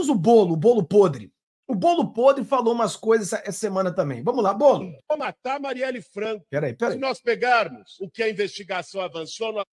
Temos o bolo, o bolo podre. O Bolo Podre falou umas coisas essa, semana também. Vamos lá, Bolo. Vou matar Marielle Franco. Peraí, peraí. Se nós pegarmos o que a investigação avançou... Nós...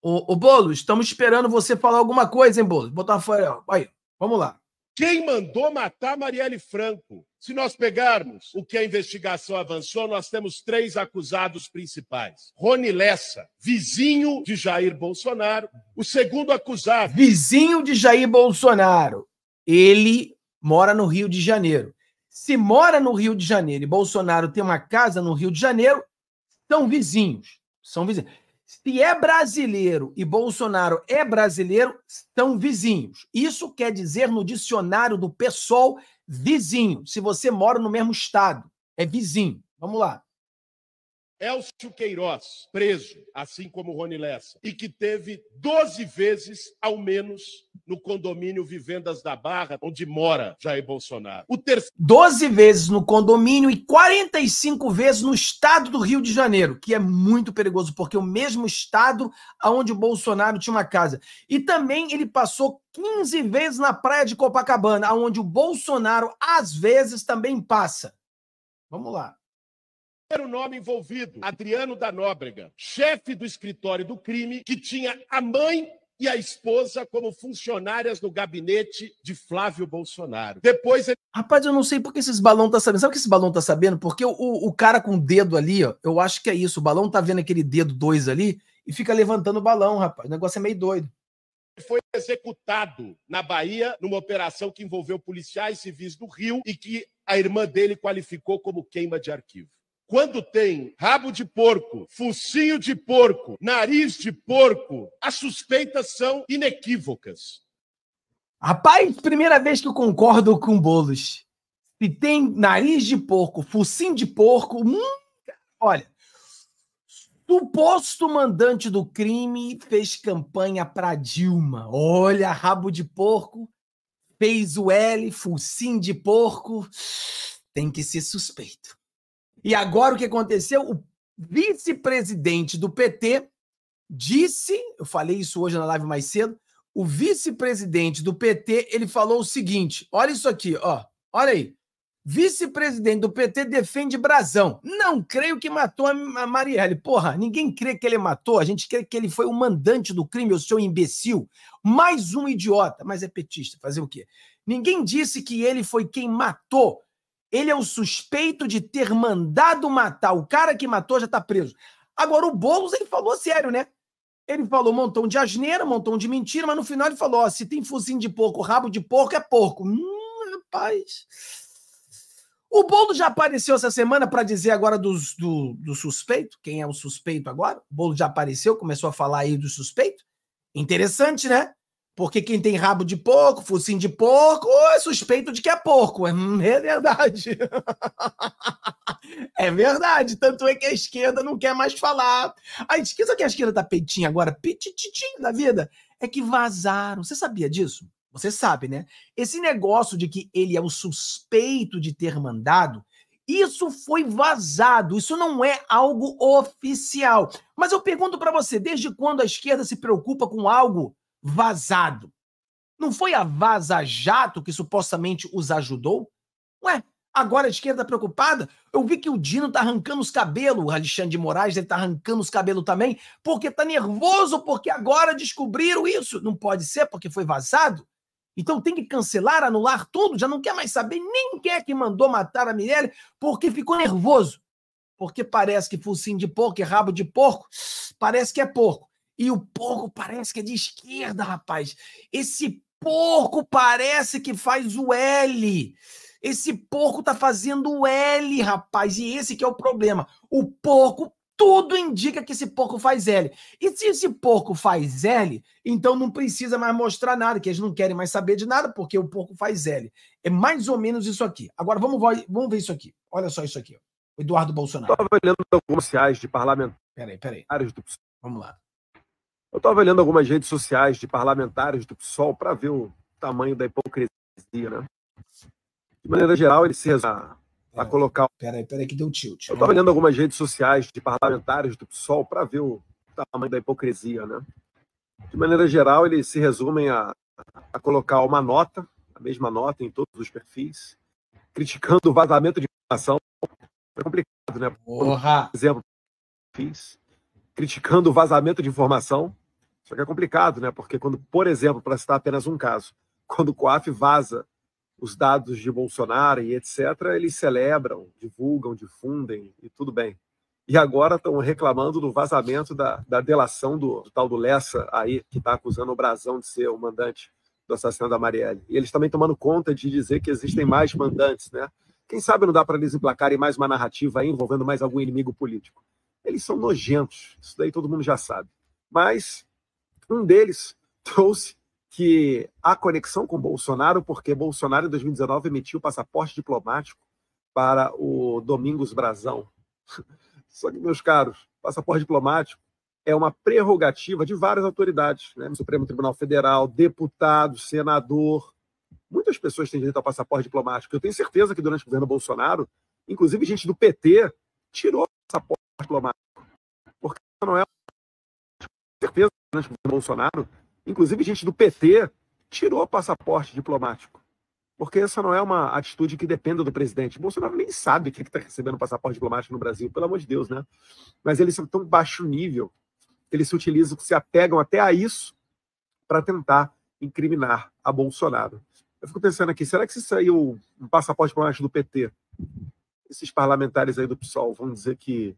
O, o Bolo, estamos esperando você falar alguma coisa, hein, Bolo? Botar fora, aí, vamos lá. Quem mandou matar Marielle Franco? Se nós pegarmos o que a investigação avançou, nós temos três acusados principais. Rony Lessa, vizinho de Jair Bolsonaro. O segundo acusado... Vizinho de Jair Bolsonaro ele mora no Rio de Janeiro. Se mora no Rio de Janeiro e Bolsonaro tem uma casa no Rio de Janeiro, são vizinhos. São vizinhos. Se é brasileiro e Bolsonaro é brasileiro, são vizinhos. Isso quer dizer no dicionário do PSOL, vizinho. Se você mora no mesmo estado, é vizinho. Vamos lá. Elcio Queiroz, preso, assim como Rony Lessa, e que teve 12 vezes, ao menos, no condomínio Vivendas da Barra, onde mora Jair Bolsonaro. O 12 vezes no condomínio e 45 vezes no estado do Rio de Janeiro, que é muito perigoso, porque é o mesmo estado onde o Bolsonaro tinha uma casa. E também ele passou 15 vezes na praia de Copacabana, onde o Bolsonaro às vezes também passa. Vamos lá. era o nome envolvido, Adriano da Nóbrega, chefe do escritório do crime, que tinha a mãe e a esposa como funcionárias do gabinete de Flávio Bolsonaro. Depois ele... Rapaz, eu não sei por que esses balão tá sabendo. Sabe o que esse balão tá sabendo? Porque o, o cara com o dedo ali, ó, eu acho que é isso. O balão tá vendo aquele dedo dois ali e fica levantando o balão, rapaz. O negócio é meio doido. Foi executado na Bahia numa operação que envolveu policiais civis do Rio e que a irmã dele qualificou como queima de arquivo quando tem rabo de porco, focinho de porco, nariz de porco, as suspeitas são inequívocas. Rapaz, primeira vez que eu concordo com bolos. Se tem nariz de porco, focinho de porco, hum, olha, suposto mandante do crime fez campanha para Dilma. Olha, rabo de porco, fez o L, focinho de porco, tem que ser suspeito. E agora o que aconteceu? O vice-presidente do PT disse, eu falei isso hoje na live mais cedo, o vice-presidente do PT, ele falou o seguinte, olha isso aqui, ó, olha aí. Vice-presidente do PT defende Brasão. Não creio que matou a Marielle. Porra, ninguém crê que ele matou. A gente crê que ele foi o mandante do crime, o seu imbecil. Mais um idiota, mas é petista. Fazer o quê? Ninguém disse que ele foi quem matou ele é o suspeito de ter mandado matar. O cara que matou já está preso. Agora, o Boulos, ele falou sério, né? Ele falou um montão de asneira, um montão de mentira, mas no final ele falou: ó, se tem focinho de porco, rabo de porco, é porco. Hum, rapaz. O Boulos já apareceu essa semana para dizer agora do, do suspeito, quem é o suspeito agora. O Boulos já apareceu, começou a falar aí do suspeito. Interessante, né? Porque quem tem rabo de porco, focinho de porco, ou é suspeito de que é porco. É, hum, é verdade. é verdade. Tanto é que a esquerda não quer mais falar. A esquerda que a esquerda tá peitinha agora, pitititim da vida, é que vazaram. Você sabia disso? Você sabe, né? Esse negócio de que ele é o suspeito de ter mandado, isso foi vazado, isso não é algo oficial. Mas eu pergunto para você, desde quando a esquerda se preocupa com algo vazado. Não foi a Vaza Jato que supostamente os ajudou? Ué, agora a esquerda preocupada? Eu vi que o Dino tá arrancando os cabelos, o Alexandre de Moraes ele tá arrancando os cabelos também, porque tá nervoso, porque agora descobriram isso. Não pode ser, porque foi vazado. Então tem que cancelar, anular tudo, já não quer mais saber nem quem é que mandou matar a Mirelle, porque ficou nervoso. Porque parece que focinho de porco e é rabo de porco, parece que é porco. E o porco parece que é de esquerda, rapaz. Esse porco parece que faz o L. Esse porco tá fazendo o L, rapaz. E esse que é o problema. O porco, tudo indica que esse porco faz L. E se esse porco faz L, então não precisa mais mostrar nada, que eles não querem mais saber de nada, porque o porco faz L. É mais ou menos isso aqui. Agora vamos, vamos ver isso aqui. Olha só isso aqui. Eduardo Bolsonaro. Estava olhando alguns sociais de parlamento. Peraí, peraí. Vamos lá. Eu estava olhando algumas redes sociais de parlamentares do PSOL para ver o tamanho da hipocrisia, né? De maneira geral, ele se resume a, a é, colocar. Peraí, peraí, que deu tilt. Eu estava olhando algumas redes sociais de parlamentares do PSOL para ver o tamanho da hipocrisia, né? De maneira geral, eles se resumem a, a colocar uma nota, a mesma nota em todos os perfis, criticando o vazamento de informação. É complicado, né? Por exemplo, fiz criticando o vazamento de informação. Só que é complicado, né? Porque quando, por exemplo, para citar apenas um caso, quando o COAF vaza os dados de Bolsonaro e etc., eles celebram, divulgam, difundem e tudo bem. E agora estão reclamando do vazamento da, da delação do, do tal do Lessa aí, que está acusando o Brasão de ser o mandante do assassinato da Marielle. E eles também tomando conta de dizer que existem mais mandantes, né? Quem sabe não dá para eles emplacarem mais uma narrativa aí envolvendo mais algum inimigo político. Eles são nojentos, isso daí todo mundo já sabe. Mas um deles trouxe que há conexão com Bolsonaro, porque Bolsonaro, em 2019, emitiu passaporte diplomático para o Domingos Brazão. Só que, meus caros, passaporte diplomático é uma prerrogativa de várias autoridades, né? Supremo Tribunal Federal, deputado, senador. Muitas pessoas têm direito ao passaporte diplomático. Eu tenho certeza que durante o governo Bolsonaro, inclusive gente do PT, tirou diplomático. Porque não é certeza que o Bolsonaro, inclusive gente do PT, tirou o passaporte diplomático. Porque essa não é uma atitude que dependa do presidente. Bolsonaro nem sabe que é está recebendo passaporte diplomático no Brasil, pelo amor de Deus, né? Mas eles são tão baixo nível, eles se utilizam, se apegam até a isso para tentar incriminar a Bolsonaro. Eu fico pensando aqui, será que se saiu um passaporte diplomático do PT, esses parlamentares aí do PSOL vão dizer que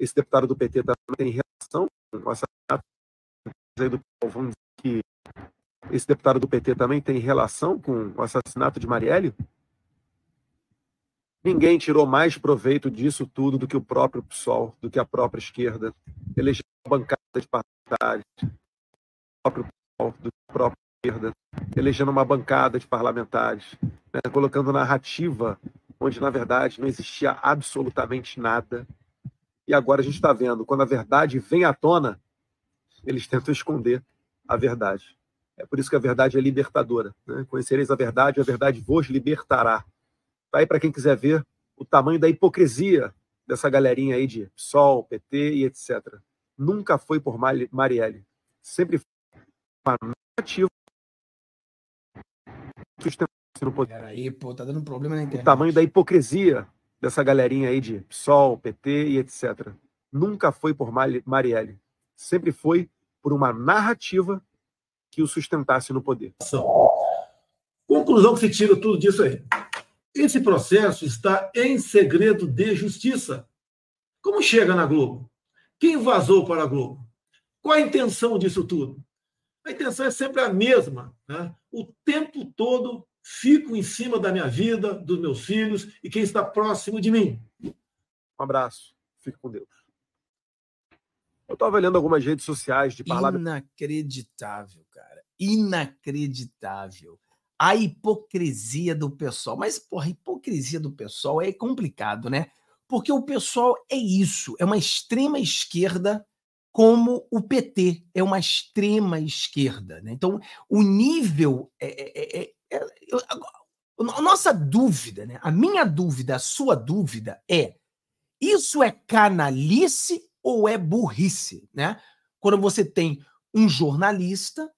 esse deputado do PT também tem relação com o assassinato do Vamos dizer que esse deputado do PT também tem relação com o assassinato de Marielle? Ninguém tirou mais proveito disso tudo do que o próprio PSOL, do que a própria esquerda. Elegeu bancada de parlamentares, do próprio PSOL, do que a própria esquerda, elegendo uma bancada de parlamentares, né? colocando narrativa onde, na verdade, não existia absolutamente nada e agora a gente está vendo, quando a verdade vem à tona, eles tentam esconder a verdade. É por isso que a verdade é libertadora. Né? Conhecereis a verdade, a verdade vos libertará. Tá aí para quem quiser ver o tamanho da hipocrisia dessa galerinha aí de PSOL, PT e etc. Nunca foi por Marielle. Sempre foi nativo. Peraí, pô, tá dando problema na internet. O tamanho da hipocrisia dessa galerinha aí de PSOL, PT e etc. Nunca foi por Marielle. Sempre foi por uma narrativa que o sustentasse no poder. Conclusão que se tira tudo disso aí. Esse processo está em segredo de justiça. Como chega na Globo? Quem vazou para a Globo? Qual a intenção disso tudo? A intenção é sempre a mesma. Né? O tempo todo fico em cima da minha vida, dos meus filhos e quem está próximo de mim. Um abraço. Fique com Deus. Eu estava olhando algumas redes sociais de palavras Inacreditável, cara. Inacreditável. A hipocrisia do pessoal. Mas, porra, a hipocrisia do pessoal é complicado, né? Porque o pessoal é isso. É uma extrema esquerda como o PT. É uma extrema esquerda. Né? Então, o nível é, é, é, é é, a nossa dúvida, né? a minha dúvida, a sua dúvida é: isso é canalice ou é burrice? Né? Quando você tem um jornalista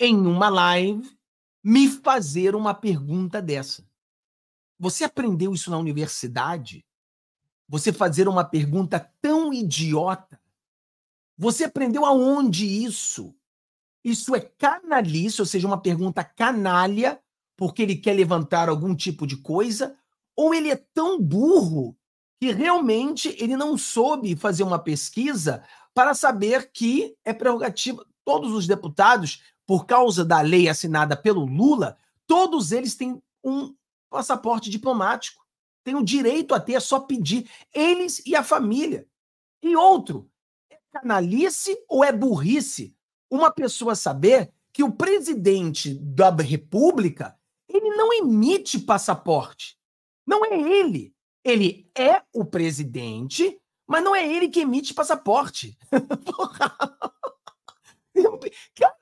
em uma live me fazer uma pergunta dessa. Você aprendeu isso na universidade? Você fazer uma pergunta tão idiota? Você aprendeu aonde isso? Isso é canalice, ou seja, uma pergunta canalha porque ele quer levantar algum tipo de coisa, ou ele é tão burro que realmente ele não soube fazer uma pesquisa para saber que é prerrogativa. Todos os deputados, por causa da lei assinada pelo Lula, todos eles têm um passaporte diplomático. Tem o direito a ter, é só pedir. Eles e a família. E outro, é canalice ou é burrice uma pessoa saber que o presidente da República ele não emite passaporte. Não é ele. Ele é o presidente, mas não é ele que emite passaporte. Cara,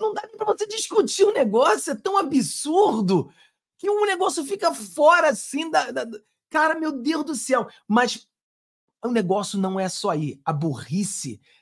não dá para você discutir o um negócio, é tão absurdo que um negócio fica fora assim da, da, Cara, meu Deus do céu. Mas o negócio não é só aí. A burrice